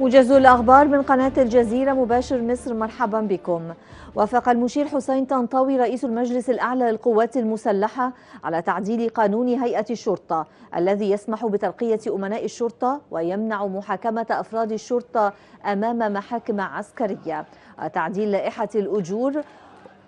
موجز الأخبار من قناة الجزيرة مباشر مصر مرحبا بكم وافق المشير حسين طنطاوي رئيس المجلس الأعلى للقوات المسلحة على تعديل قانون هيئة الشرطة الذي يسمح بترقية أمناء الشرطة ويمنع محاكمة أفراد الشرطة أمام محاكم عسكرية وتعديل لائحة الأجور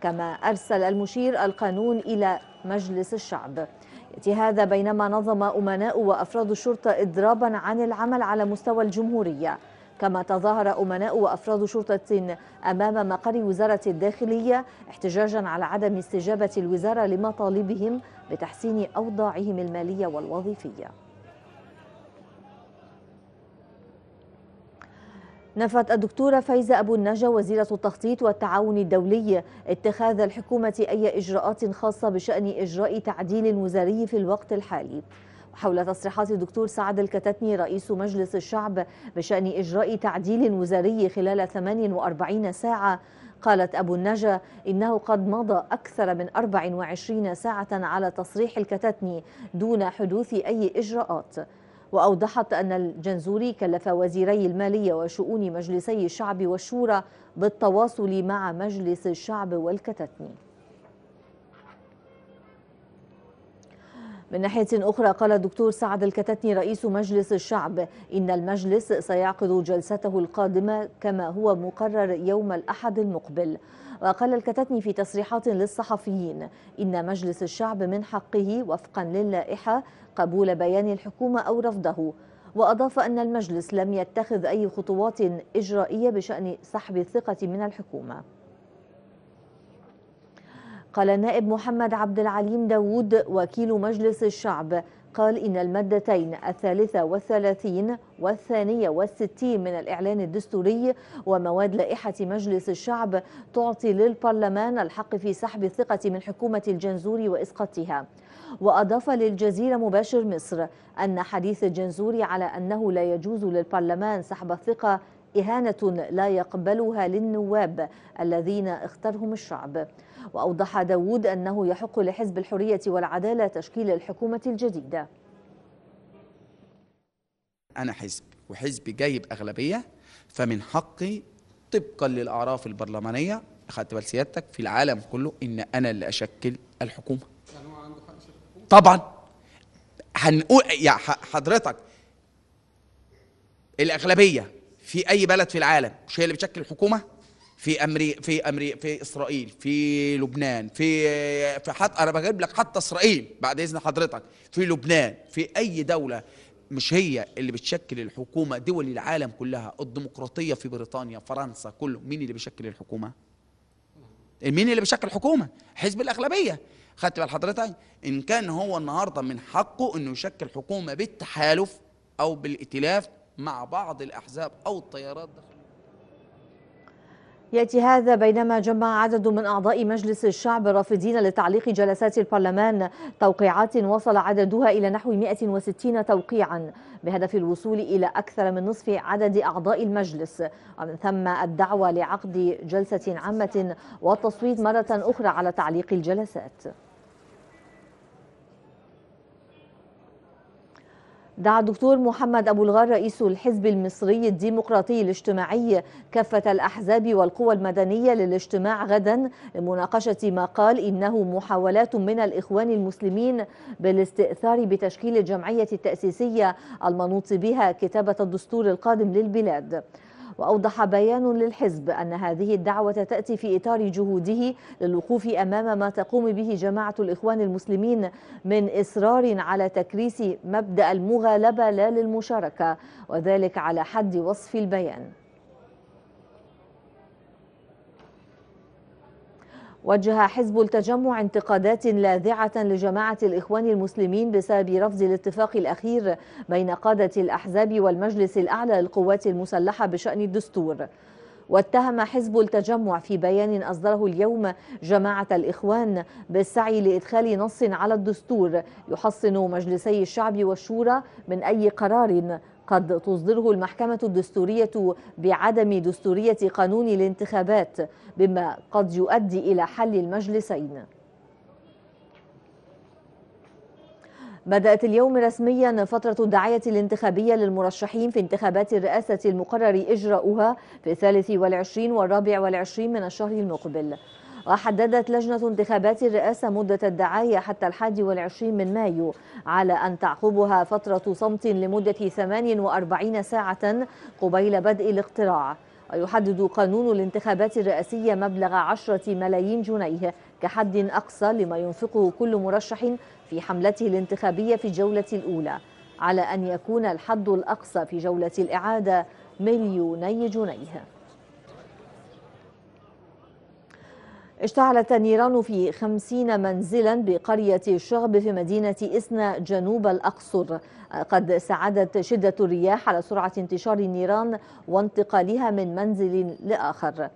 كما أرسل المشير القانون إلى مجلس الشعب يأتي هذا بينما نظم أمناء وأفراد الشرطة إضرابا عن العمل على مستوى الجمهورية كما تظاهر أمناء وأفراد شرطة أمام مقر وزارة الداخلية احتجاجا على عدم استجابة الوزارة لمطالبهم بتحسين أوضاعهم المالية والوظيفية نفت الدكتورة فايزة أبو النجا وزيرة التخطيط والتعاون الدولي اتخاذ الحكومة أي إجراءات خاصة بشأن إجراء تعديل وزاري في الوقت الحالي حول تصريحات الدكتور سعد الكتتني رئيس مجلس الشعب بشأن إجراء تعديل وزاري خلال 48 ساعة قالت أبو النجا إنه قد مضى أكثر من 24 ساعة على تصريح الكتتني دون حدوث أي إجراءات وأوضحت أن الجنزوري كلف وزيري المالية وشؤون مجلسي الشعب والشورى بالتواصل مع مجلس الشعب والكتتني من ناحية أخرى قال الدكتور سعد الكتتني رئيس مجلس الشعب إن المجلس سيعقد جلسته القادمة كما هو مقرر يوم الأحد المقبل وقال الكتتني في تصريحات للصحفيين إن مجلس الشعب من حقه وفقا للائحة قبول بيان الحكومة أو رفضه وأضاف أن المجلس لم يتخذ أي خطوات إجرائية بشأن سحب الثقة من الحكومة قال النائب محمد عبد العليم داوود وكيل مجلس الشعب قال إن المادتين الثالثة والثلاثين والثانية والستين من الإعلان الدستوري ومواد لائحة مجلس الشعب تعطي للبرلمان الحق في سحب الثقة من حكومة الجنزوري وإسقاطها وأضاف للجزيرة مباشر مصر أن حديث الجنزوري على أنه لا يجوز للبرلمان سحب الثقة إهانة لا يقبلها للنواب الذين اختارهم الشعب وأوضح داوود أنه يحق لحزب الحرية والعدالة تشكيل الحكومة الجديدة أنا حزب وحزبي جايب أغلبية فمن حقي طبقا للأعراف البرلمانية أخذت بال سيادتك في العالم كله إن أنا اللي أشكل الحكومة؟ طبعا هنقول يا حضرتك الأغلبية في اي بلد في العالم مش هي اللي بتشكل الحكومه في امري في امري في اسرائيل في لبنان في في حتى انا بجيب لك حتى اسرائيل بعد اذن حضرتك في لبنان في اي دوله مش هي اللي بتشكل الحكومه دول العالم كلها الديمقراطيه في بريطانيا فرنسا كله مين اللي بيشكل الحكومه مين اللي بيشكل الحكومه حزب الاغلبيه خدت بال حضرتك ان كان هو النهارده من حقه انه يشكل حكومه بالتحالف او بالائتلاف مع بعض الأحزاب أو التيارات يأتي هذا بينما جمع عدد من أعضاء مجلس الشعب الرافضين لتعليق جلسات البرلمان توقيعات وصل عددها إلى نحو 160 توقيعا بهدف الوصول إلى أكثر من نصف عدد أعضاء المجلس ومن ثم الدعوة لعقد جلسة عامة والتصويت مرة أخرى على تعليق الجلسات دعا الدكتور محمد أبو الغار رئيس الحزب المصري الديمقراطي الاجتماعي كافة الأحزاب والقوى المدنية للاجتماع غدا لمناقشة ما قال إنه محاولات من الإخوان المسلمين بالاستئثار بتشكيل الجمعية التأسيسية المنوط بها كتابة الدستور القادم للبلاد وأوضح بيان للحزب أن هذه الدعوة تأتي في إطار جهوده للوقوف أمام ما تقوم به جماعة الإخوان المسلمين من إصرار على تكريس مبدأ المغالبة لا للمشاركة وذلك على حد وصف البيان وجه حزب التجمع انتقادات لاذعة لجماعة الإخوان المسلمين بسبب رفض الاتفاق الأخير بين قادة الأحزاب والمجلس الأعلى للقوات المسلحة بشأن الدستور واتهم حزب التجمع في بيان أصدره اليوم جماعة الإخوان بالسعي لإدخال نص على الدستور يحصن مجلسي الشعب والشورى من أي قرار قد تصدره المحكمة الدستورية بعدم دستورية قانون الانتخابات بما قد يؤدي إلى حل المجلسين بدأت اليوم رسميا فترة الدعاية الانتخابية للمرشحين في انتخابات الرئاسة المقرر إجراؤها في الثالث والعشرين والرابع والعشرين من الشهر المقبل وحددت لجنة انتخابات الرئاسة مدة الدعاية حتى الحادي والعشرين من مايو على أن تعقبها فترة صمت لمدة 48 ساعة قبيل بدء الاقتراع ويحدد قانون الانتخابات الرئاسية مبلغ 10 ملايين جنيه كحد أقصى لما ينفقه كل مرشح في حملته الانتخابية في الجولة الأولى على أن يكون الحد الأقصى في جولة الإعادة مليوني جنيه اشتعلت النيران في خمسين منزلا بقرية الشغب في مدينة إسنا جنوب الأقصر قد ساعدت شدة الرياح على سرعة انتشار النيران وانتقالها من منزل لآخر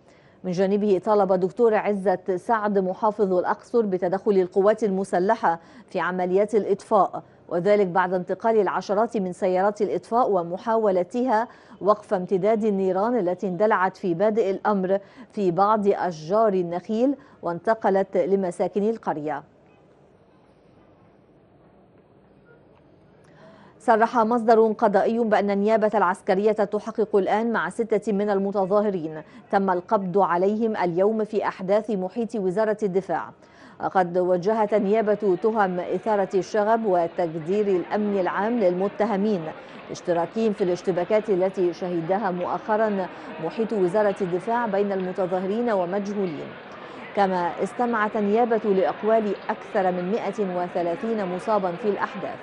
من جانبه طالب دكتور عزة سعد محافظ الأقصر بتدخل القوات المسلحة في عمليات الإطفاء وذلك بعد انتقال العشرات من سيارات الإطفاء ومحاولتها وقف امتداد النيران التي اندلعت في بادئ الأمر في بعض أشجار النخيل وانتقلت لمساكن القرية صرح مصدر قضائي بأن النيابة العسكرية تحقق الآن مع ستة من المتظاهرين تم القبض عليهم اليوم في أحداث محيط وزارة الدفاع وقد وجهت النيابة تهم إثارة الشغب وتجدير الأمن العام للمتهمين اشتراكين في الاشتباكات التي شهدها مؤخرا محيط وزارة الدفاع بين المتظاهرين ومجهولين كما استمعت النيابة لأقوال أكثر من 130 مصابا في الأحداث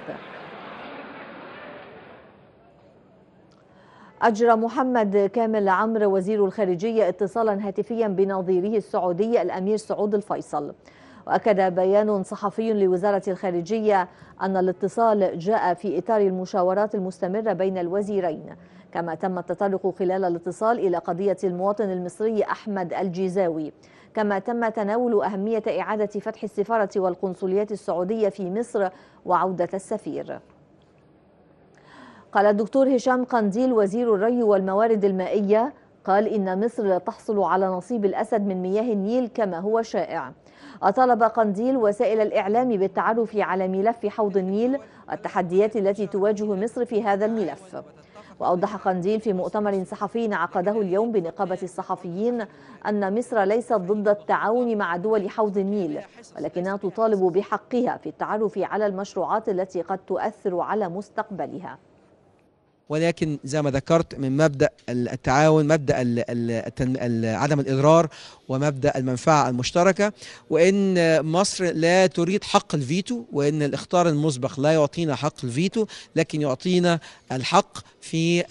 أجرى محمد كامل عمرو وزير الخارجية اتصالا هاتفيا بنظيره السعودي الأمير سعود الفيصل وأكد بيان صحفي لوزارة الخارجية أن الاتصال جاء في إطار المشاورات المستمرة بين الوزيرين كما تم التطرق خلال الاتصال إلى قضية المواطن المصري أحمد الجيزاوي كما تم تناول أهمية إعادة فتح السفارة والقنصليات السعودية في مصر وعودة السفير قال الدكتور هشام قنديل وزير الري والموارد المائية قال إن مصر تحصل على نصيب الأسد من مياه النيل كما هو شائع أطالب قنديل وسائل الإعلام بالتعرف على ملف حوض النيل التحديات التي تواجه مصر في هذا الملف وأوضح قنديل في مؤتمر صحفي عقده اليوم بنقابة الصحفيين أن مصر ليست ضد التعاون مع دول حوض النيل ولكنها تطالب بحقها في التعرف على المشروعات التي قد تؤثر على مستقبلها ولكن زي ما ذكرت من مبدا التعاون مبدا عدم الاضرار ومبدا المنفعه المشتركه وان مصر لا تريد حق الفيتو وان الاختيار المسبق لا يعطينا حق الفيتو لكن يعطينا الحق في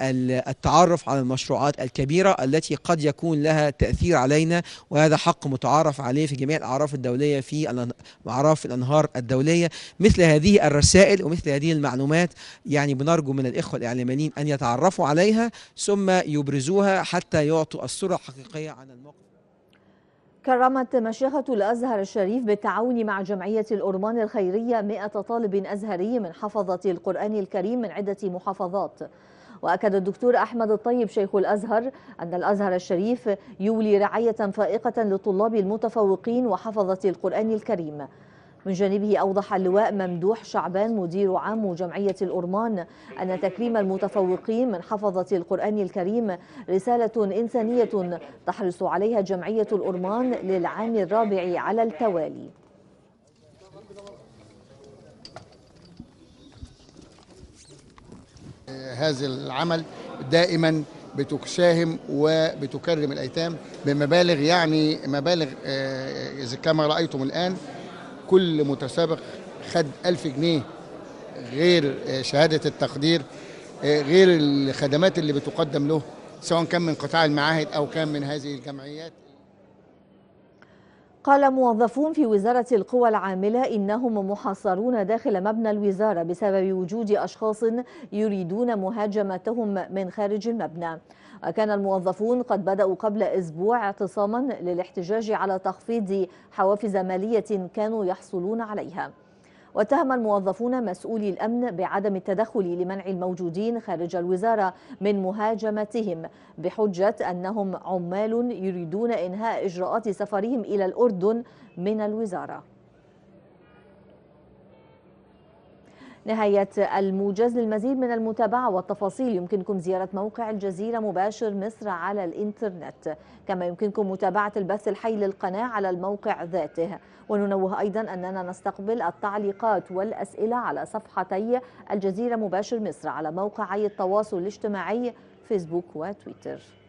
التعرف على المشروعات الكبيرة التي قد يكون لها تأثير علينا وهذا حق متعارف عليه في جميع الأعراف الدولية في أعراف الأنهار الدولية مثل هذه الرسائل ومثل هذه المعلومات يعني بنرجو من الإخوة الإعلاميين أن يتعرفوا عليها ثم يبرزوها حتى يعطوا الصورة الحقيقية عن الموقف كرمت مشيخة الأزهر الشريف بالتعاون مع جمعية الأرمان الخيرية 100 طالب أزهري من حفظة القرآن الكريم من عدة محافظات وأكد الدكتور أحمد الطيب شيخ الأزهر أن الأزهر الشريف يولي رعاية فائقة للطلاب المتفوقين وحفظة القرآن الكريم من جانبه أوضح اللواء ممدوح شعبان مدير عام جمعية الأرمان أن تكريم المتفوقين من حفظة القرآن الكريم رسالة إنسانية تحرص عليها جمعية الأرمان للعام الرابع على التوالي هذا العمل دائما بتساهم وبتكرم الايتام بمبالغ يعني مبالغ آه، اذا كما رايتم الان كل متسابق خد 1000 جنيه غير آه، شهاده التقدير آه، غير الخدمات اللي بتقدم له سواء كان من قطاع المعاهد او كان من هذه الجمعيات قال موظفون في وزارة القوى العاملة إنهم محاصرون داخل مبنى الوزارة بسبب وجود أشخاص يريدون مهاجمتهم من خارج المبنى كان الموظفون قد بدأوا قبل أسبوع اعتصاما للاحتجاج على تخفيض حوافز مالية كانوا يحصلون عليها واتهم الموظفون مسؤولي الأمن بعدم التدخل لمنع الموجودين خارج الوزارة من مهاجمتهم بحجة أنهم عمال يريدون إنهاء إجراءات سفرهم إلى الأردن من الوزارة نهاية الموجز للمزيد من المتابعة والتفاصيل يمكنكم زيارة موقع الجزيرة مباشر مصر على الإنترنت كما يمكنكم متابعة البث الحي للقناة على الموقع ذاته وننوه أيضا أننا نستقبل التعليقات والأسئلة على صفحتي الجزيرة مباشر مصر على موقعي التواصل الاجتماعي فيسبوك وتويتر